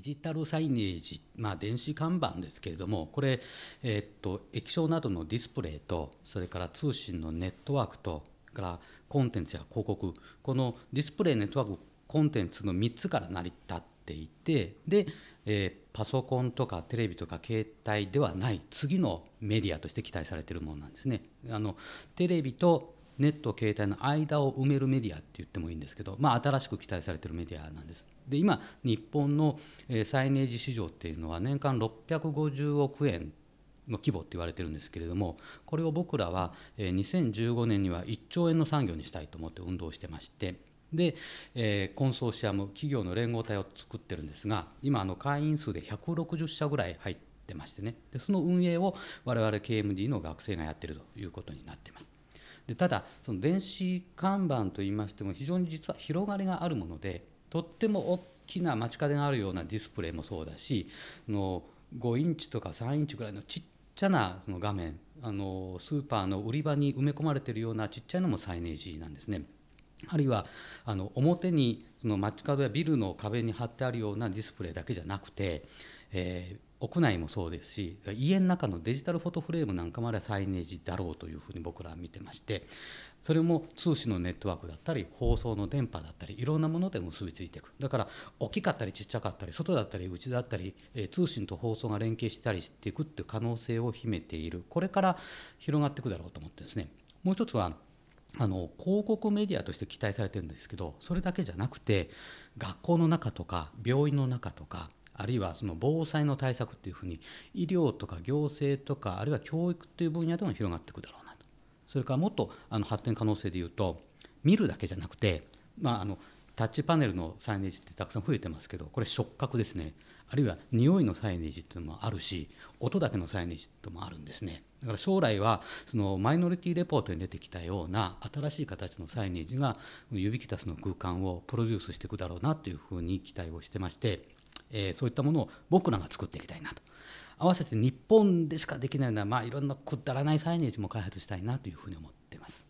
デジタルサイネージ、まあ、電子看板ですけれども、これ、えー、っと、液晶などのディスプレイと、それから通信のネットワークと、からコンテンツや広告、このディスプレイ、ネットワーク、コンテンツの3つから成り立っていて、で、えー、パソコンとかテレビとか携帯ではない次のメディアとして期待されているものなんですね。あのテレビとネット携帯の間を埋めるメディアって言ってもいいんですけど、まあ、新しく期待されてるメディアなんですで今日本のサイネージ市場っていうのは年間650億円の規模って言われてるんですけれどもこれを僕らは2015年には1兆円の産業にしたいと思って運動してましてで、えコンソーシアム企業の連合体を作ってるんですが今あの会員数で160社ぐらい入ってましてねでその運営を我々 KMD の学生がやってるということになってます。でただその電子看板といいましても非常に実は広がりがあるものでとっても大きな街角があるようなディスプレイもそうだしの5インチとか3インチぐらいのちっちゃなその画面あのスーパーの売り場に埋め込まれているようなちっちゃいのもサイネージなんですね。あるいはあの表にその街角やビルの壁に貼ってあるようなディスプレイだけじゃなくて、えー屋内もそうですし家の中のデジタルフォトフレームなんかまでサイネージだろうというふうに僕らは見てましてそれも通信のネットワークだったり放送の電波だったりいろんなもので結びついていくだから大きかったりちっちゃかったり外だったり内だったり通信と放送が連携したりしていくっていう可能性を秘めているこれから広がっていくだろうと思ってですねもう一つはあの広告メディアとして期待されてるんですけどそれだけじゃなくて学校の中とか病院の中とかあるいはその防災の対策っていうふうに医療とか行政とかあるいは教育という分野でも広がっていくだろうなとそれからもっとあの発展可能性でいうと見るだけじゃなくて、まあ、あのタッチパネルのサイネージってたくさん増えてますけどこれ触覚ですねあるいは匂いのサイネージっていうのもあるし音だけのサイネージってのもあるんですねだから将来はそのマイノリティレポートに出てきたような新しい形のサイネージが指ビキタスの空間をプロデュースしていくだろうなというふうに期待をしてまして、えー、そういったものを僕らが作っていきたいなと。合わせて日本でしかできないような、まあ、いろんなくだらないサイネージも開発したいなというふうに思ってます。